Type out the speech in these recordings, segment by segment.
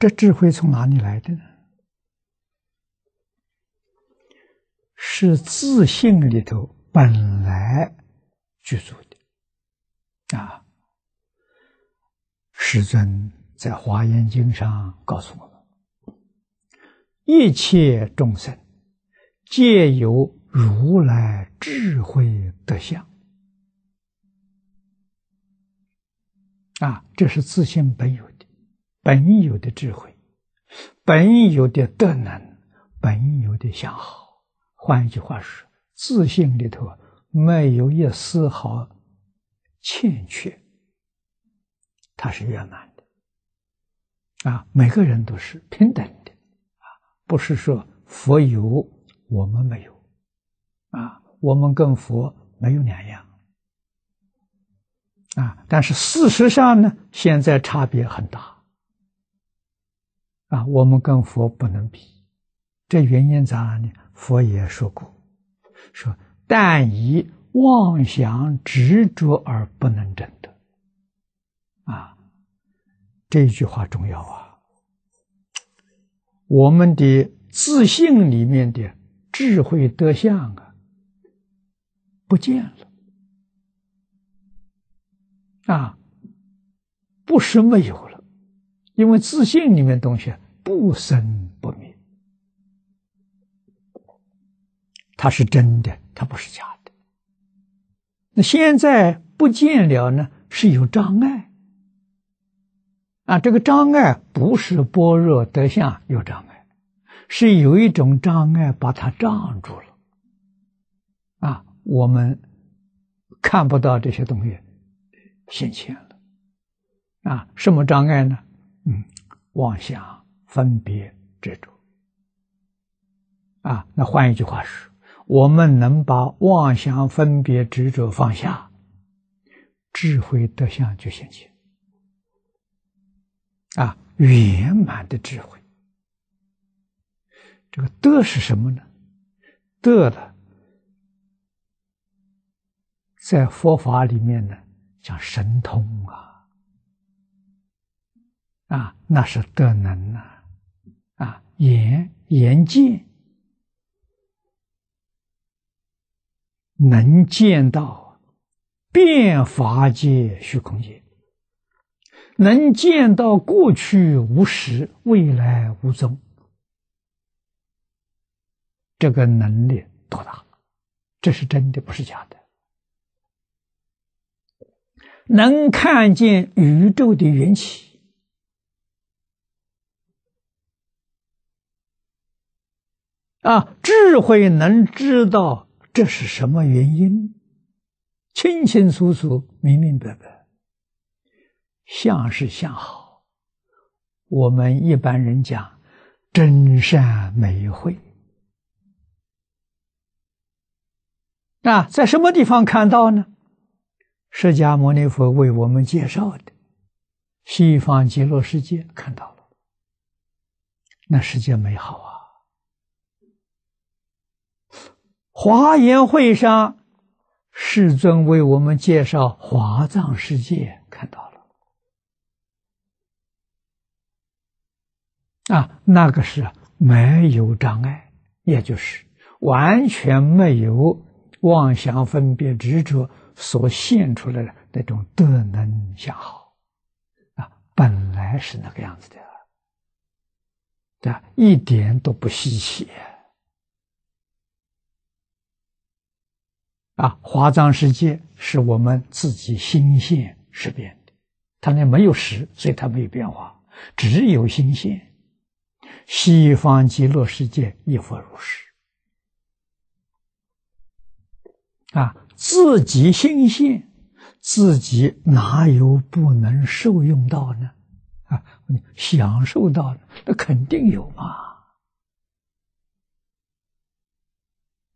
这智慧从哪里来的呢？是自信里头本来具足的，啊！师尊在《华严经》上告诉我们：一切众生皆由如来智慧德相啊，这是自信本有。本有的智慧，本有的德能，本有的相好。换一句话说，自信里头没有一丝毫欠缺，它是圆满的。啊，每个人都是平等的啊，不是说佛有我们没有啊，我们跟佛没有两样啊。但是事实上呢，现在差别很大。啊，我们跟佛不能比，这原因咋哪里？佛也说过，说但以妄想执着而不能证得。啊，这句话重要啊，我们的自信里面的智慧德相啊不见了，啊，不是没有。因为自信里面东西不生不灭，它是真的，它不是假的。那现在不见了呢？是有障碍啊！这个障碍不是般若德相有障碍，是有一种障碍把它障住了啊！我们看不到这些东西显现了啊！什么障碍呢？嗯，妄想分别执着啊，那换一句话说，我们能把妄想分别执着放下，智慧德相就现前啊，圆满的智慧。这个“德”是什么呢？“德”的在佛法里面呢，讲神通啊。啊，那是德能呐！啊，眼眼见能见到变法界、虚空界，能见到过去无时，未来无踪，这个能力多大？这是真的，不是假的。能看见宇宙的缘起。啊，智慧能知道这是什么原因，清清楚楚、明明白白。相是相好，我们一般人讲真善美慧。那在什么地方看到呢？释迦牟尼佛为我们介绍的西方极乐世界看到了，那世界美好啊！华严会上，世尊为我们介绍华藏世界，看到了啊，那个是没有障碍，也就是完全没有妄想、分别、执着所现出来的那种德能相好啊，本来是那个样子的，对一点都不稀奇。啊，华藏世界是我们自己心现识变的，它那没有实，所以它没有变化，只有心现。西方极乐世界亦复如是。啊，自己心现，自己哪有不能受用到呢？啊，享受到那肯定有嘛。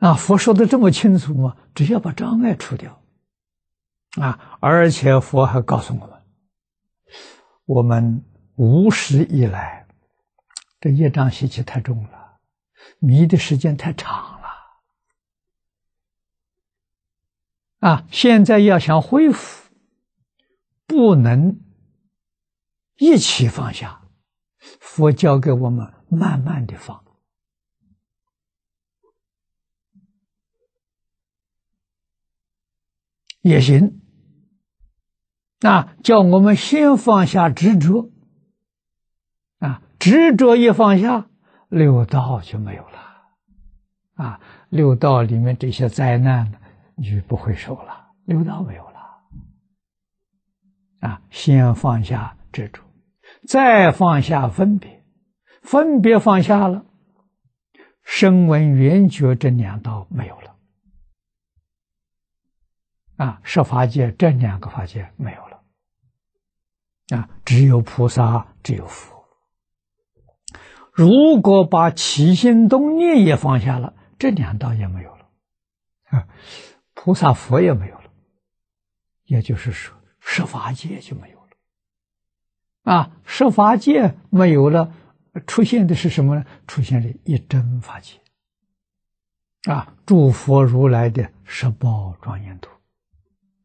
那佛说的这么清楚吗？只要把障碍除掉，啊！而且佛还告诉我们，我们无始以来，这业障习气太重了，迷的时间太长了，啊！现在要想恢复，不能一起放下，佛教给我们慢慢的放。也行，那叫我们先放下执着，啊，执着一放下，六道就没有了，啊，六道里面这些灾难呢，就不会受了，六道没有了，啊，先放下执着，再放下分别，分别放下了，声闻缘觉这两道没有了。啊，设法界这两个法界没有了，啊，只有菩萨，只有佛。如果把起心动念也放下了，这两道也没有了，啊，菩萨佛也没有了，也就是说，设法界就没有了。啊，设法界没有了，出现的是什么呢？出现了一真法界。啊，诸佛如来的十宝庄严土。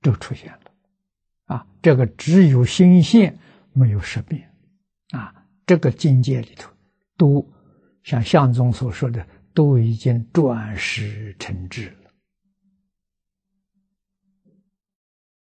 都出现了，啊，这个只有心现，没有识变，啊，这个境界里头，都像相宗所说的，都已经转世成智了。